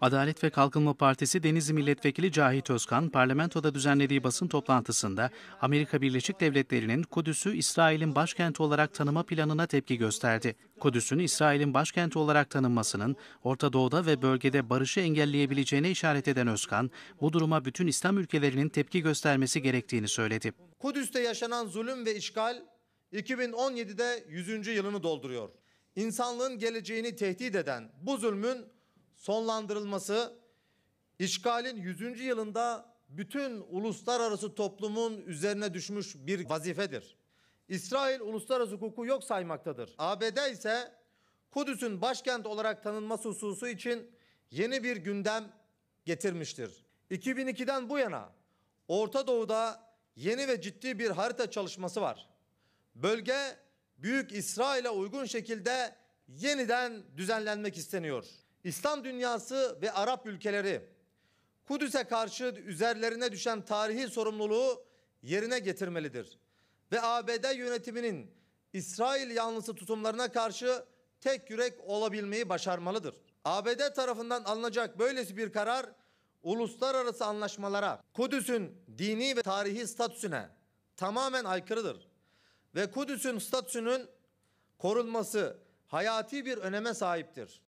Adalet ve Kalkınma Partisi Denizli Milletvekili Cahit Özkan, parlamentoda düzenlediği basın toplantısında Amerika Birleşik Devletleri'nin Kudüs'ü İsrail'in başkenti olarak tanıma planına tepki gösterdi. Kudüs'ün İsrail'in başkenti olarak tanınmasının Orta Doğu'da ve bölgede barışı engelleyebileceğine işaret eden Özkan, bu duruma bütün İslam ülkelerinin tepki göstermesi gerektiğini söyledi. Kudüs'te yaşanan zulüm ve işgal 2017'de 100. yılını dolduruyor insanlığın geleceğini tehdit eden bu zulmün sonlandırılması işgalin 100. yılında bütün uluslararası toplumun üzerine düşmüş bir vazifedir. İsrail uluslararası hukuku yok saymaktadır. ABD ise Kudüs'ün başkent olarak tanınması hususu için yeni bir gündem getirmiştir. 2002'den bu yana Orta Doğu'da yeni ve ciddi bir harita çalışması var. Bölge Büyük İsrail'e uygun şekilde yeniden düzenlenmek isteniyor. İslam dünyası ve Arap ülkeleri Kudüs'e karşı üzerlerine düşen tarihi sorumluluğu yerine getirmelidir. Ve ABD yönetiminin İsrail yanlısı tutumlarına karşı tek yürek olabilmeyi başarmalıdır. ABD tarafından alınacak böylesi bir karar uluslararası anlaşmalara, Kudüs'ün dini ve tarihi statüsüne tamamen aykırıdır ve Kudüs'ün statüsünün korunması hayati bir öneme sahiptir.